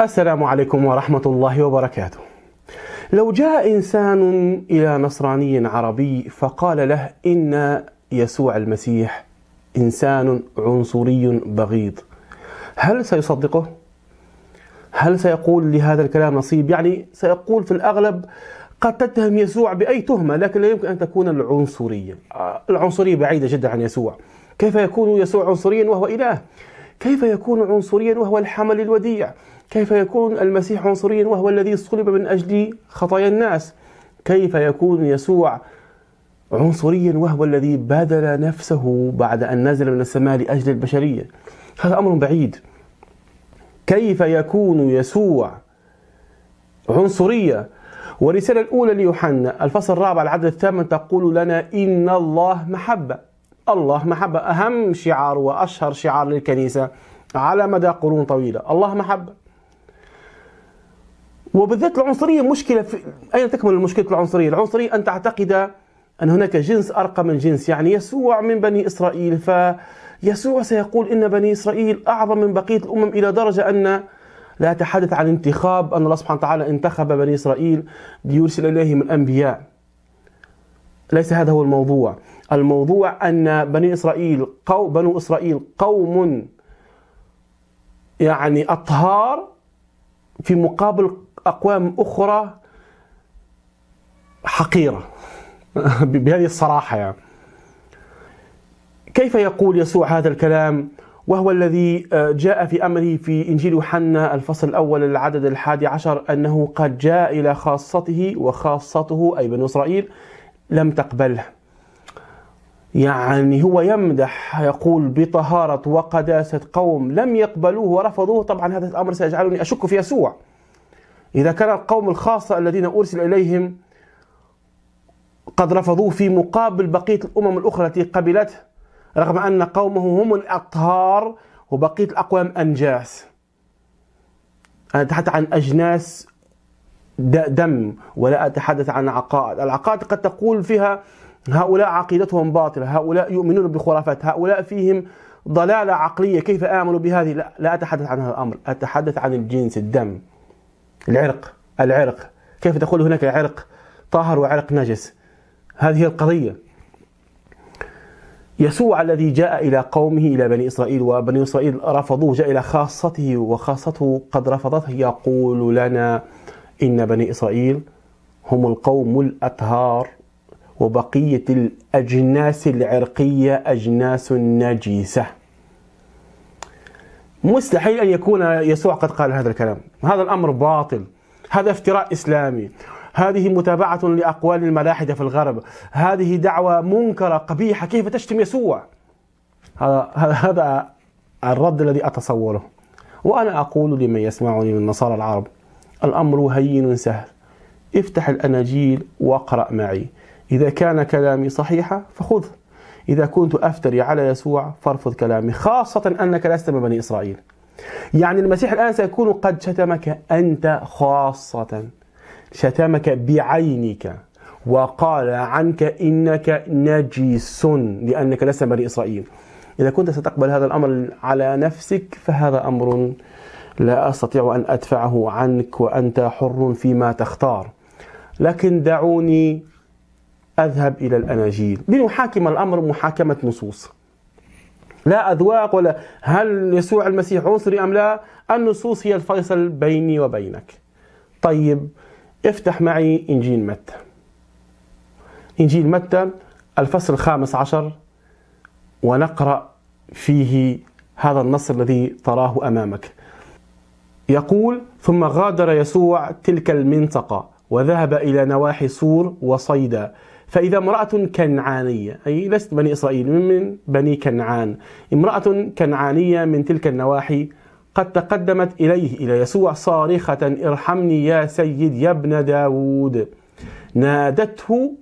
السلام عليكم ورحمة الله وبركاته. لو جاء إنسان إلى نصراني عربي فقال له إن يسوع المسيح إنسان عنصري بغيض، هل سيصدقه؟ هل سيقول لهذا الكلام نصيب؟ يعني سيقول في الأغلب قد تتهم يسوع بأي تهمة لكن لا يمكن أن تكون العنصرية العنصرية بعيدة جدا عن يسوع كيف يكون يسوع عنصريا وهو إله كيف يكون عنصريا وهو الحمل الوديع كيف يكون المسيح عنصريا وهو الذي صلب من أجل خطايا الناس كيف يكون يسوع عنصريا وهو الذي بادل نفسه بعد أن نزل من السماء لأجل البشرية هذا أمر بعيد كيف يكون يسوع عنصرية والرسالة الأولى ليوحنا الفصل الرابع العدد الثامن تقول لنا إن الله محبة الله محبة أهم شعار وأشهر شعار للكنيسة على مدى قرون طويلة الله محبة وبالذات العنصرية مشكلة في أين تكمن مشكلة العنصرية؟ العنصرية أن تعتقد أن هناك جنس أرقى من جنس يعني يسوع من بني إسرائيل فيسوع سيقول إن بني إسرائيل أعظم من بقية الأمم إلى درجة أن لا أتحدث عن انتخاب أن الله سبحانه وتعالى انتخب بني إسرائيل ليرسل إليهم الأنبياء ليس هذا هو الموضوع الموضوع أن بني إسرائيل قو بنو إسرائيل قوم يعني أطهار في مقابل أقوام أخرى حقيرة بهذه الصراحة يعني كيف يقول يسوع هذا الكلام وهو الذي آه، جاء في أمره في إنجيل يوحنا الفصل الأول العدد الحادي عشر أنه قد جاء إلى خاصته وخاصته أي بنو إسرائيل لم تقبله يعني هو يمدح يقول بطهارة وقداسة قوم لم يقبلوه ورفضوه طبعا هذا الأمر سيجعلني أشك في يسوع إذا كان القوم الخاصة الذين أرسل إليهم قد رفضوه في مقابل بقية الأمم الأخرى التي قبلته رغم أن قومه هم الأطهار وبقية الأقوام أنجاس أنا أتحدث عن أجناس دم ولا أتحدث عن عقائد العقائد قد تقول فيها هؤلاء عقيدتهم باطلة هؤلاء يؤمنون بخرافات هؤلاء فيهم ضلالة عقلية كيف آمنوا بهذه لا, لا أتحدث عن هذا الأمر أتحدث عن الجنس الدم العرق العرق كيف تقول هناك عرق طاهر وعرق نجس هذه القضية يسوع الذي جاء إلى قومه إلى بني إسرائيل وبني إسرائيل رفضوه جاء إلى خاصته وخاصته قد رفضته يقول لنا إن بني إسرائيل هم القوم الأطهار وبقية الأجناس العرقية أجناس نجسة مستحيل أن يكون يسوع قد قال هذا الكلام هذا الأمر باطل هذا افتراء إسلامي هذه متابعة لأقوال الملاحدة في الغرب هذه دعوة منكرة قبيحة كيف تشتم يسوع هذا, هذا الرد الذي أتصوره وأنا أقول لمن يسمعني من نصارى العرب الأمر هين سهل افتح الأناجيل واقرأ معي إذا كان كلامي صحيحا فخذ إذا كنت أفتري على يسوع فارفض كلامي خاصة أنك لست من بني إسرائيل يعني المسيح الآن سيكون قد شتمك أنت خاصة شتمك بعينك وقال عنك إنك نجس لأنك لست بني إسرائيل إذا كنت ستقبل هذا الأمر على نفسك فهذا أمر لا أستطيع أن أدفعه عنك وأنت حر فيما تختار لكن دعوني أذهب إلى الأناجيل لنحاكم الأمر محاكمة نصوص لا أذواق ولا هل يسوع المسيح عنصري أم لا النصوص هي الفيصل بيني وبينك طيب افتح معي إنجيل متى إنجيل متى الفصل الخامس عشر ونقرأ فيه هذا النص الذي تراه أمامك يقول ثم غادر يسوع تلك المنطقة وذهب إلى نواحي سور وصيدا فإذا امرأة كنعانية أي لست بني إسرائيل من بني كنعان امرأة كنعانية من تلك النواحي قد تقدمت إليه إلى يسوع صارخة ارحمني يا سيد يا ابن داود نادته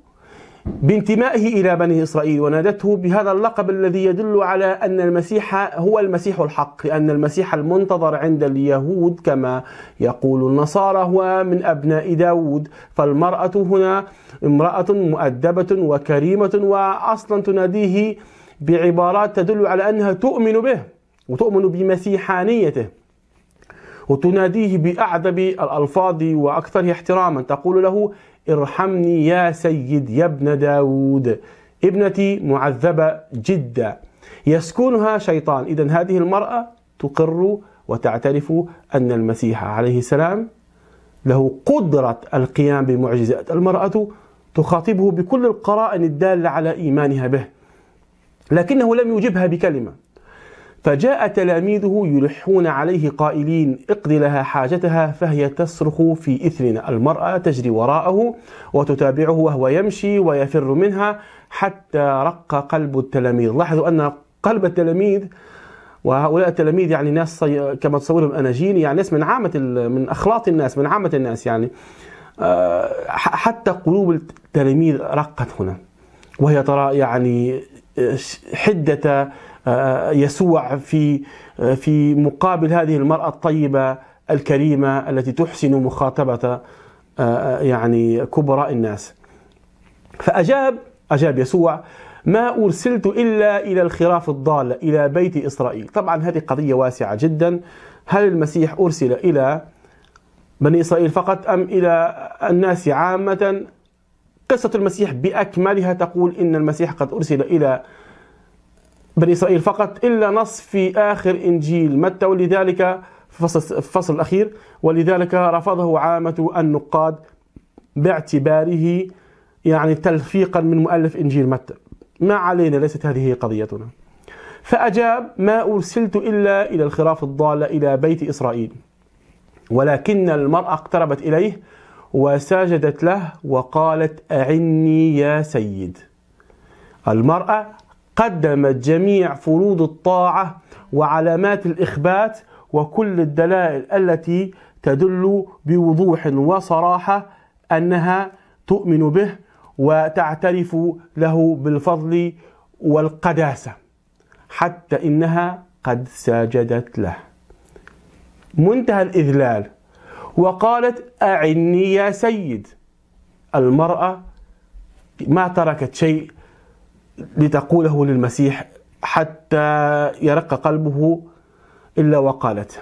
بانتمائه إلى بني إسرائيل ونادته بهذا اللقب الذي يدل على أن المسيح هو المسيح الحق لأن المسيح المنتظر عند اليهود كما يقول النصارى هو من أبناء داود فالمرأة هنا امرأة مؤدبة وكريمة وأصلا تناديه بعبارات تدل على أنها تؤمن به وتؤمن بمسيحانيته وتناديه بأعذب الألفاظ واكثر احتراما تقول له ارحمني يا سيد يا ابن داود ابنتي معذبة جدا يسكنها شيطان إذا هذه المرأة تقر وتعترف أن المسيح عليه السلام له قدرة القيام بمعجزات المرأة تخاطبه بكل القرائن الدالة على إيمانها به لكنه لم يجبها بكلمة فجاء تلاميذه يلحون عليه قائلين اقض لها حاجتها فهي تصرخ في إثرنا المرأة تجري وراءه وتتابعه وهو يمشي ويفر منها حتى رق قلب التلاميذ لاحظوا أن قلب التلاميذ وهؤلاء التلاميذ يعني ناس كما تصورهم أناجيل يعني ناس من عامة من أخلاط الناس من عامة الناس يعني آه، حتى قلوب التلاميذ رقت هنا وهي ترى يعني آه، حدة آه، يسوع في آه، في مقابل هذه المرأة الطيبة الكريمة التي تحسن مخاطبة آه، يعني كبراء الناس فأجاب أجاب يسوع ما أرسلت إلا إلى الخراف الضالة إلى بيت إسرائيل طبعا هذه قضية واسعة جدا هل المسيح أرسل إلى بني إسرائيل فقط أم إلى الناس عامة قصة المسيح بأكملها تقول إن المسيح قد أرسل إلى بني إسرائيل فقط إلا نص في آخر إنجيل متى ولذلك في الفصل الأخير ولذلك رفضه عامة النقاد باعتباره يعني تلفيقا من مؤلف إنجيل متى ما علينا ليست هذه قضيتنا فأجاب ما أرسلت إلا إلى الخراف الضالة إلى بيت إسرائيل ولكن المرأة اقتربت إليه وسجدت له وقالت أعني يا سيد المرأة قدمت جميع فروض الطاعة وعلامات الإخبات وكل الدلائل التي تدل بوضوح وصراحة أنها تؤمن به وتعترف له بالفضل والقداسة حتى إنها قد سجدت له منتهى الإذلال وقالت أعني يا سيد المرأة ما تركت شيء لتقوله للمسيح حتى يرق قلبه إلا وقالت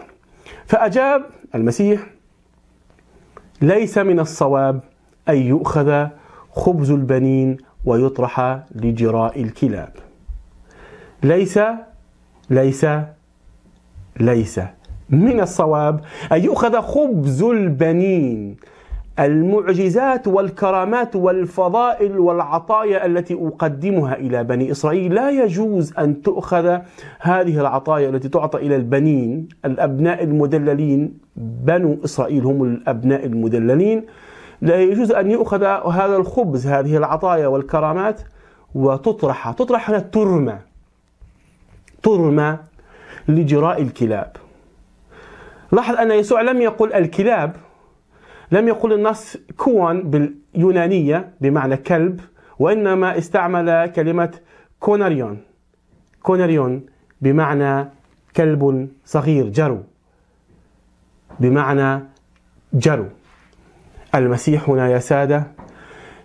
فأجاب المسيح ليس من الصواب أن يؤخذ خبز البنين ويطرح لجراء الكلاب ليس ليس ليس من الصواب أن يؤخذ خبز البنين المعجزات والكرامات والفضائل والعطايا التي اقدمها الى بني اسرائيل لا يجوز ان تؤخذ هذه العطايا التي تعطى الى البنين الابناء المدللين بنو اسرائيل هم الابناء المدللين لا يجوز ان يؤخذ هذا الخبز هذه العطايا والكرامات وتطرح تطرح هنا ترمى ترمى لجراء الكلاب لاحظ ان يسوع لم يقل الكلاب لم يقل النص كون باليونانية بمعنى كلب وإنما استعمل كلمة كوناريون كوناريون بمعنى كلب صغير جرو بمعنى جرو المسيح هنا يا سادة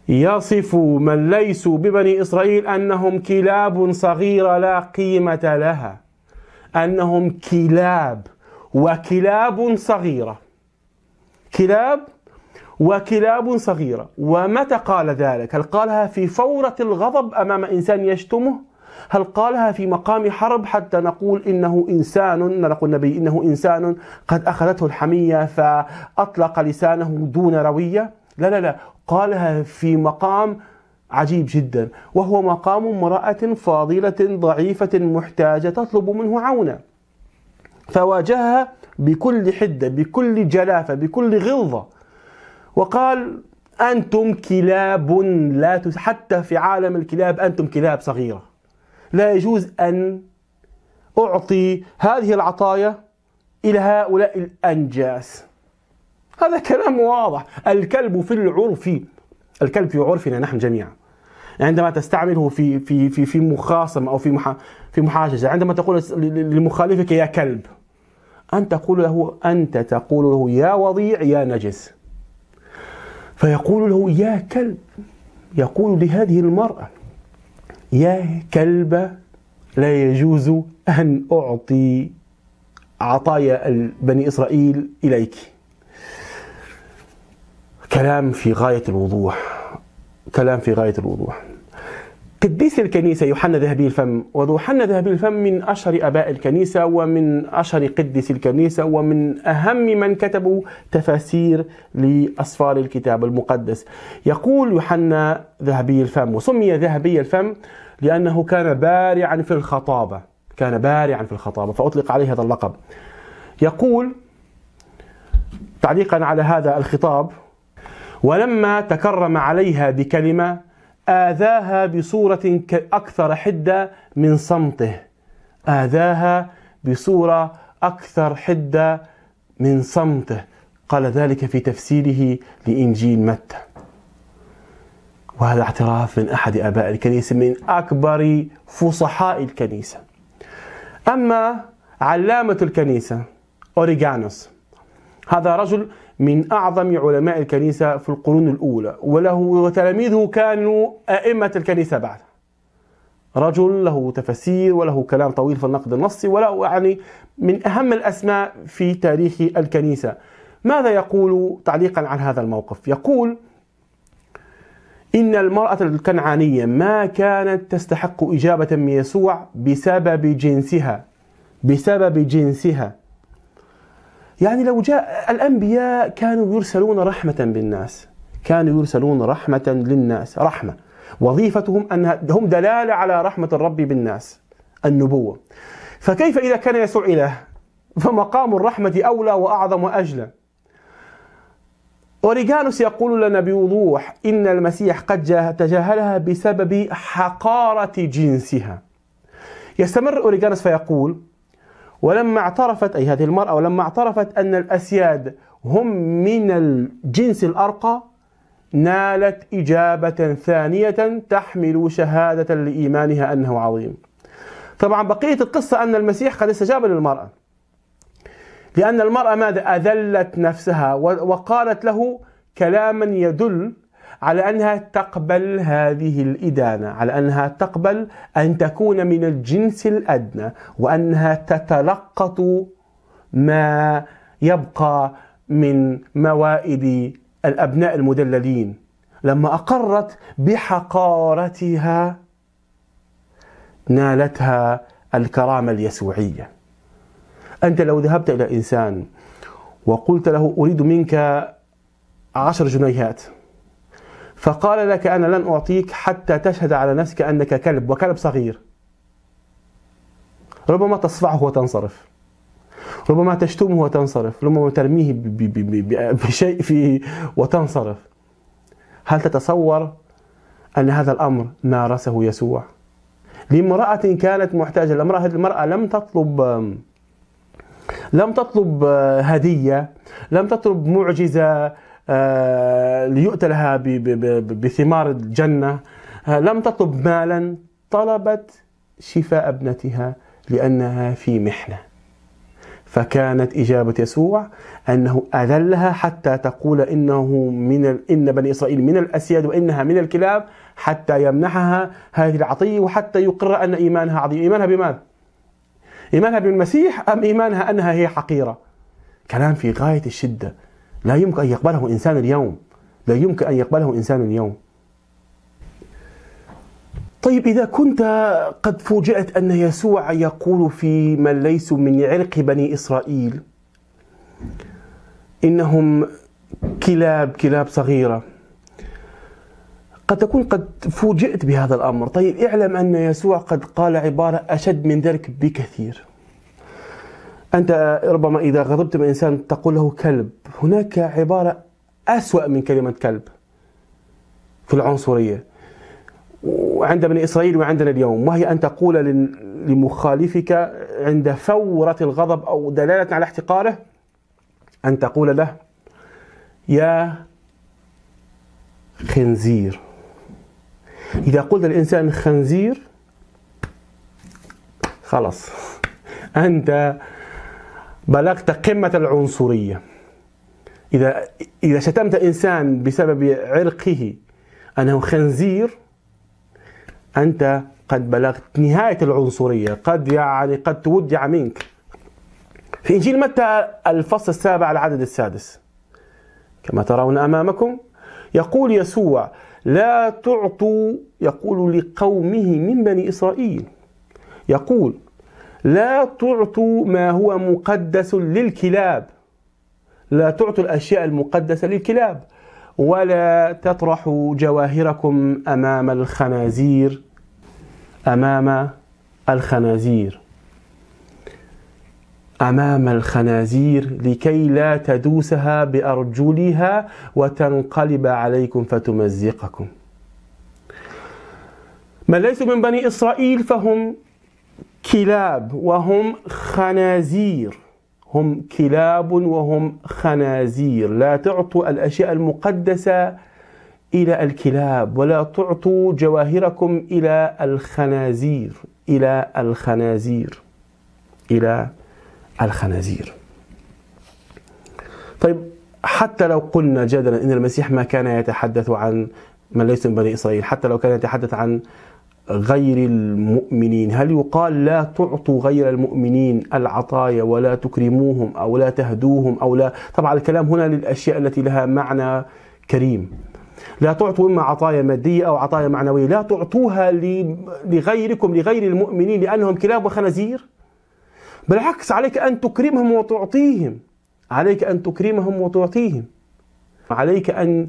يصف من ليسوا ببني إسرائيل أنهم كلاب صغيرة لا قيمة لها أنهم كلاب وكلاب صغيرة كلاب وكلاب صغيرة ومتى قال ذلك هل قالها في فورة الغضب أمام إنسان يشتمه هل قالها في مقام حرب حتى نقول إنه إنسان نلقى النبي إنه إنسان قد أخذته الحمية فأطلق لسانه دون روية لا لا لا قالها في مقام عجيب جدا وهو مقام امرأة فاضلة ضعيفة محتاجة تطلب منه عونا فواجهها بكل حدة بكل جلافة بكل غلظة وقال أنتم كلاب لا تس... حتى في عالم الكلاب أنتم كلاب صغيرة لا يجوز أن أعطي هذه العطايا إلى هؤلاء الأنجاس هذا كلام واضح الكلب في العرف الكلب في عرفنا نحن جميعا عندما تستعمله في في في في مخاصمة أو في في محاججه عندما تقول لمخالفك يا كلب أن تقول له أنت تقول له يا وضيع يا نجس فيقول له يا كلب يقول لهذه المرأة يا كلب لا يجوز أن أعطي عطايا بني إسرائيل إليك كلام في غاية الوضوح كلام في غاية الوضوح قديس الكنيسة يوحنا ذهبي الفم ويوحنا ذهبي الفم من أشهر أباء الكنيسة ومن أشهر قديس الكنيسة ومن أهم من كتبوا تفاسير لأسفار الكتاب المقدس يقول يوحنا ذهبي الفم وسمي ذهبي الفم لأنه كان بارعا في الخطابة كان بارعا في الخطابة فأطلق عليه هذا اللقب يقول تعليقا على هذا الخطاب ولما تكرم عليها بكلمة آذاها بصورة أكثر حدة من صمته آذاها بصورة أكثر حدة من صمته قال ذلك في تفسيره لإنجيل متى وهذا اعتراف من أحد أباء الكنيسة من أكبر فصحاء الكنيسة أما علامة الكنيسة أوريغانوس هذا رجل من أعظم علماء الكنيسة في القرون الأولى وله وتلاميذه كانوا أئمة الكنيسة بعد رجل له تفسير وله كلام طويل في النقد النصي وله يعني من أهم الأسماء في تاريخ الكنيسة ماذا يقول تعليقا عن هذا الموقف يقول إن المرأة الكنعانية ما كانت تستحق إجابة من يسوع بسبب جنسها بسبب جنسها يعني لو جاء الأنبياء كانوا يرسلون رحمة بالناس كانوا يرسلون رحمة للناس رحمة وظيفتهم أن هم دلالة على رحمة الرب بالناس النبوة فكيف إذا كان يسوع إله فمقام الرحمة أولى وأعظم وأجلى أوريغانوس يقول لنا بوضوح إن المسيح قد تجاهلها بسبب حقارة جنسها يستمر أوريغانوس فيقول ولما اعترفت أي هذه المرأة ولما اعترفت أن الأسياد هم من الجنس الأرقى نالت إجابة ثانية تحمل شهادة لإيمانها أنه عظيم طبعا بقية القصة أن المسيح قد استجاب للمرأة لأن المرأة ماذا أذلت نفسها وقالت له كلاما يدل على أنها تقبل هذه الإدانة على أنها تقبل أن تكون من الجنس الأدنى وأنها تتلقط ما يبقى من موائد الأبناء المدللين لما أقرت بحقارتها نالتها الكرامة اليسوعية أنت لو ذهبت إلى إنسان وقلت له أريد منك عشر جنيهات فقال لك أنا لن أعطيك حتى تشهد على نفسك أنك كلب وكلب صغير ربما تصفعه وتنصرف ربما تشتمه وتنصرف ربما ترميه بشيء فيه وتنصرف هل تتصور أن هذا الأمر مارسه يسوع لامرأة كانت محتاجة الامرأة المرأة لم تطلب لم تطلب هدية لم تطلب معجزة آه، ليؤتى لها بثمار الجنة آه، لم تطلب مالا طلبت شفاء ابنتها لأنها في محنة فكانت إجابة يسوع أنه أذلها حتى تقول إنه من ال... إن بني إسرائيل من الأسياد وإنها من الكلاب حتى يمنحها هذه العطية وحتى يقر أن إيمانها عظيم إيمانها بماذا؟ إيمانها بالمسيح أم إيمانها أنها هي حقيرة؟ كلام في غاية الشدة لا يمكن أن يقبله إنسان اليوم لا يمكن أن يقبله إنسان اليوم طيب إذا كنت قد فوجئت أن يسوع يقول في من ليسوا من عرق بني إسرائيل إنهم كلاب كلاب صغيرة قد تكون قد فوجئت بهذا الأمر طيب اعلم أن يسوع قد قال عبارة أشد من ذلك بكثير أنت ربما إذا غضبت من إنسان تقول له كلب هناك عبارة أسوأ من كلمة كلب في العنصرية وعند بني إسرائيل وعندنا اليوم وهي أن تقول لمخالفك عند فورة الغضب أو دلالة على احتقاره أن تقول له يا خنزير إذا قلت للإنسان خنزير خلاص أنت بلغت قمة العنصرية إذا إذا شتمت إنسان بسبب عرقه أنه خنزير أنت قد بلغت نهاية العنصرية قد يعني قد تودع منك في إنجيل متى الفصل السابع العدد السادس كما ترون أمامكم يقول يسوع لا تعطوا يقول لقومه من بني إسرائيل يقول لا تعطوا ما هو مقدس للكلاب لا تعطوا الأشياء المقدسة للكلاب ولا تطرحوا جواهركم أمام الخنازير أمام الخنازير أمام الخنازير لكي لا تدوسها بأرجلها وتنقلب عليكم فتمزقكم من ليسوا من بني إسرائيل فهم كلاب وهم خنازير هم كلاب وهم خنازير لا تعطوا الأشياء المقدسة إلى الكلاب ولا تعطوا جواهركم إلى الخنازير إلى الخنازير إلى الخنازير طيب حتى لو قلنا جدلا إن المسيح ما كان يتحدث عن من ليس من بني إسرائيل حتى لو كان يتحدث عن غير المؤمنين هل يقال لا تعطوا غير المؤمنين العطايا ولا تكرموهم أو لا تهدوهم أو لا طبعا الكلام هنا للأشياء التي لها معنى كريم لا تعطوا إما عطايا مادية أو عطايا معنوية لا تعطوها لغيركم لغير المؤمنين لأنهم كلاب وخنازير بالعكس عليك أن تكرمهم وتعطيهم عليك أن تكرمهم وتعطيهم عليك أن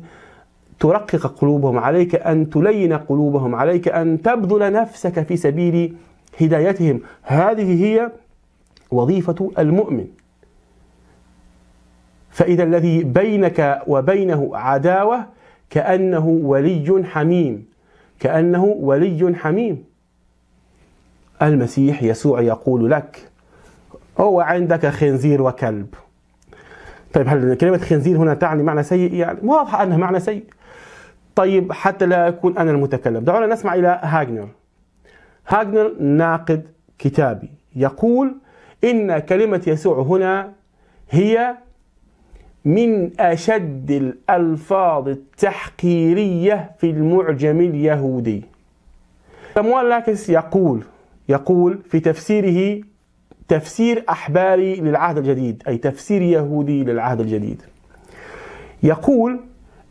ترقق قلوبهم عليك أن تلين قلوبهم عليك أن تبذل نفسك في سبيل هدايتهم هذه هي وظيفة المؤمن فإذا الذي بينك وبينه عداوة كأنه ولي حميم كأنه ولي حميم المسيح يسوع يقول لك هو عندك خنزير وكلب طيب هل كلمة خنزير هنا تعني معنى سيء يعني واضح أنها معنى سيء طيب حتى لا أكون أنا المتكلم دعونا نسمع إلى هاجنر هاجنر ناقد كتابي يقول إن كلمة يسوع هنا هي من أشد الألفاظ التحقيرية في المعجم اليهودي سموال لاكس يقول يقول في تفسيره تفسير أحباري للعهد الجديد أي تفسير يهودي للعهد الجديد يقول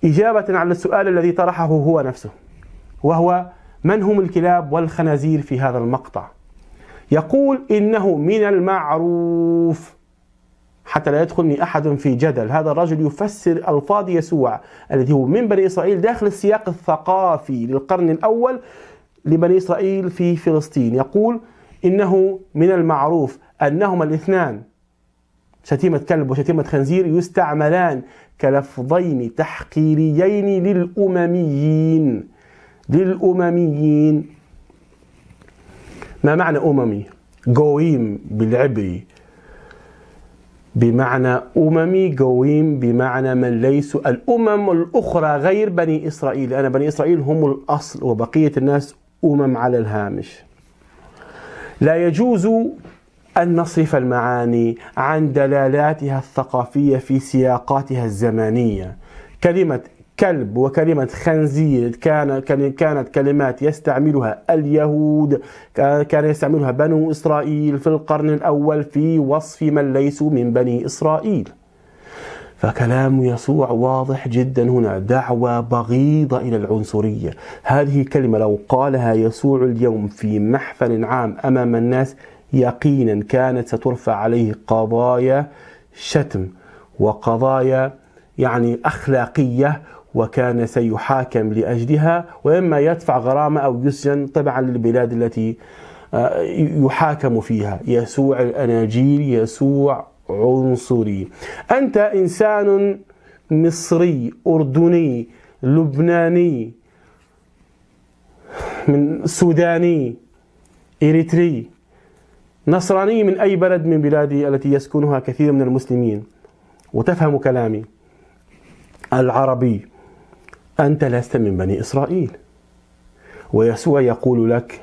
إجابة على السؤال الذي طرحه هو نفسه وهو من هم الكلاب والخنازير في هذا المقطع يقول إنه من المعروف حتى لا يدخلني أحد في جدل هذا الرجل يفسر ألفاظ يسوع الذي هو من بني إسرائيل داخل السياق الثقافي للقرن الأول لبني إسرائيل في فلسطين يقول إنه من المعروف أنهما الاثنان شتيمة كلب وشتيمة خنزير يستعملان كلفظين تحقيريين للأمميين للأمميين ما معنى أممي؟ قويم بالعبري بمعنى أممي قويم بمعنى من ليس الأمم الأخرى غير بني إسرائيل أنا بني إسرائيل هم الأصل وبقية الناس أمم على الهامش لا يجوز أن نصرف المعاني عن دلالاتها الثقافية في سياقاتها الزمانية كلمة كلب وكلمة خنزير كانت كلمات يستعملها اليهود كان يستعملها بنو إسرائيل في القرن الأول في وصف من ليسوا من بني إسرائيل فكلام يسوع واضح جدا هنا دعوة بغيضة إلى العنصرية هذه كلمة لو قالها يسوع اليوم في محفل عام أمام الناس يقينا كانت سترفع عليه قضايا شتم وقضايا يعني أخلاقية وكان سيحاكم لأجلها وإما يدفع غرامة أو يسجن طبعا للبلاد التي آه، يحاكم فيها يسوع الأناجيل يسوع عنصري أنت إنسان مصري أردني لبناني من سوداني إريتري نصراني من أي بلد من بلادي التي يسكنها كثير من المسلمين وتفهم كلامي العربي أنت لست من بني إسرائيل ويسوع يقول لك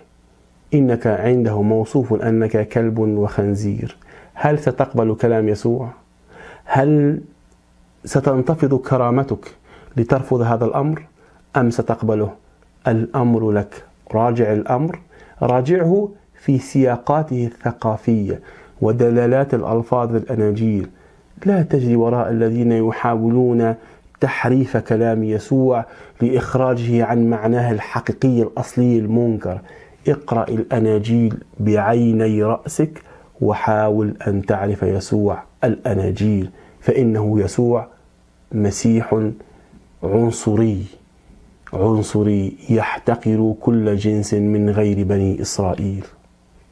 إنك عنده موصوف أنك كلب وخنزير هل ستقبل كلام يسوع؟ هل ستنتفض كرامتك لترفض هذا الأمر؟ أم ستقبله؟ الأمر لك راجع الأمر راجعه في سياقاته الثقافية ودلالات الألفاظ الأناجيل لا تجري وراء الذين يحاولون تحريف كلام يسوع لإخراجه عن معناه الحقيقي الأصلي المنكر اقرأ الأناجيل بعيني رأسك وحاول أن تعرف يسوع الأناجيل فإنه يسوع مسيح عنصري عنصري يحتقر كل جنس من غير بني إسرائيل